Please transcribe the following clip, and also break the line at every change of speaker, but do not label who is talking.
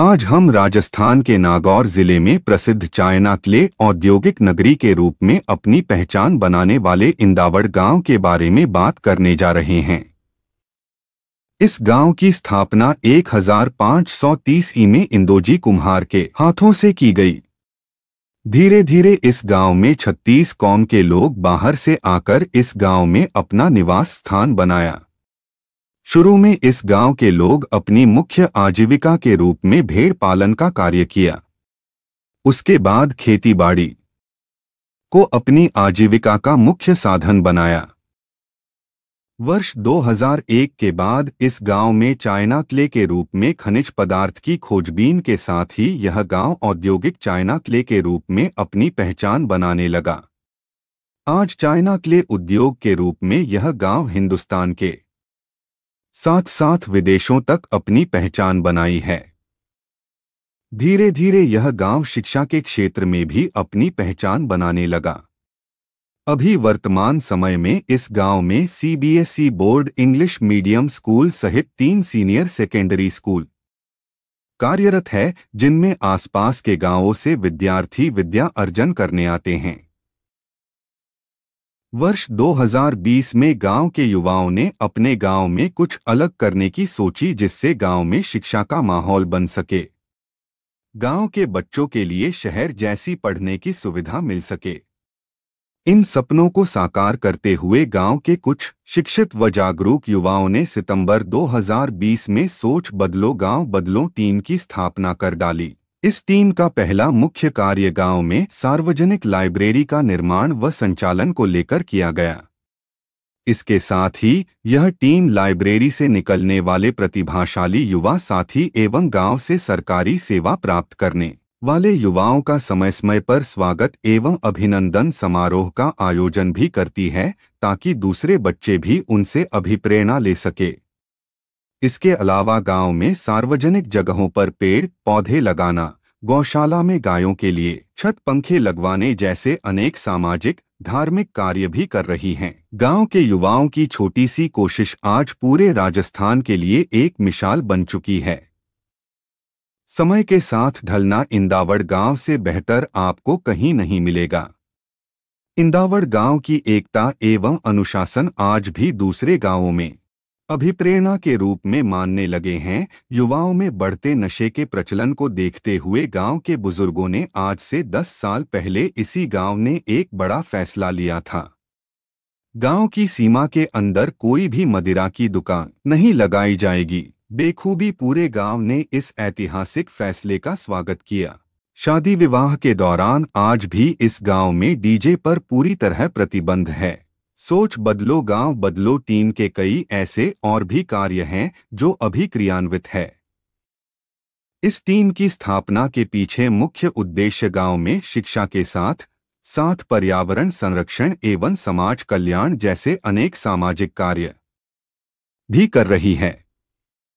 आज हम राजस्थान के नागौर जिले में प्रसिद्ध क्ले औद्योगिक नगरी के रूप में अपनी पहचान बनाने वाले इंदावड़ गांव के बारे में बात करने जा रहे हैं इस गांव की स्थापना 1530 ई में इंदोजी कुम्हार के हाथों से की गई धीरे धीरे इस गांव में 36 कौम के लोग बाहर से आकर इस गांव में अपना निवास स्थान बनाया शुरू में इस गांव के लोग अपनी मुख्य आजीविका के रूप में भेड़ पालन का कार्य किया उसके बाद खेतीबाड़ी को अपनी आजीविका का मुख्य साधन बनाया वर्ष 2001 के बाद इस गांव में चाइना क्ले के रूप में खनिज पदार्थ की खोजबीन के साथ ही यह गांव औद्योगिक चाइना क्ले के रूप में अपनी पहचान बनाने लगा आज चाइना क्ले उद्योग के रूप में यह गांव हिंदुस्तान के साथ साथ विदेशों तक अपनी पहचान बनाई है धीरे धीरे यह गांव शिक्षा के क्षेत्र में भी अपनी पहचान बनाने लगा अभी वर्तमान समय में इस गांव में CBSE board English medium school सहित तीन सीनियर सेकेंडरी स्कूल कार्यरत है जिनमें आसपास के गांवों से विद्यार्थी विद्या अर्जन करने आते हैं वर्ष 2020 में गांव के युवाओं ने अपने गांव में कुछ अलग करने की सोची जिससे गांव में शिक्षा का माहौल बन सके गांव के बच्चों के लिए शहर जैसी पढ़ने की सुविधा मिल सके इन सपनों को साकार करते हुए गांव के कुछ शिक्षित व जागरूक युवाओं ने सितंबर 2020 में सोच बदलो गांव बदलो टीम की स्थापना कर डाली इस टीम का पहला मुख्य कार्य गांव में सार्वजनिक लाइब्रेरी का निर्माण व संचालन को लेकर किया गया इसके साथ ही यह टीम लाइब्रेरी से निकलने वाले प्रतिभाशाली युवा साथी एवं गांव से सरकारी सेवा प्राप्त करने वाले युवाओं का समय समय पर स्वागत एवं अभिनंदन समारोह का आयोजन भी करती है ताकि दूसरे बच्चे भी उनसे अभिप्रेरणा ले सके इसके अलावा गांव में सार्वजनिक जगहों पर पेड़ पौधे लगाना गौशाला में गायों के लिए छत पंखे लगवाने जैसे अनेक सामाजिक धार्मिक कार्य भी कर रही हैं। गांव के युवाओं की छोटी सी कोशिश आज पूरे राजस्थान के लिए एक मिसाल बन चुकी है समय के साथ ढलना इंदावड़ गांव से बेहतर आपको कहीं नहीं मिलेगा इंदावड़ गांव की एकता एवं अनुशासन आज भी दूसरे गांवों में अभिप्रेरणा के रूप में मानने लगे हैं युवाओं में बढ़ते नशे के प्रचलन को देखते हुए गांव के बुजुर्गों ने आज से 10 साल पहले इसी गांव ने एक बड़ा फैसला लिया था गांव की सीमा के अंदर कोई भी मदिरा की दुकान नहीं लगाई जाएगी बेखूबी पूरे गांव ने इस ऐतिहासिक फैसले का स्वागत किया शादी विवाह के दौरान आज भी इस गांव में डीजे पर पूरी तरह प्रतिबंध है सोच बदलो गांव बदलो टीम के कई ऐसे और भी कार्य हैं जो अभी क्रियान्वित है इस टीम की स्थापना के पीछे मुख्य उद्देश्य गांव में शिक्षा के साथ साथ पर्यावरण संरक्षण एवं समाज कल्याण जैसे अनेक सामाजिक कार्य भी कर रही है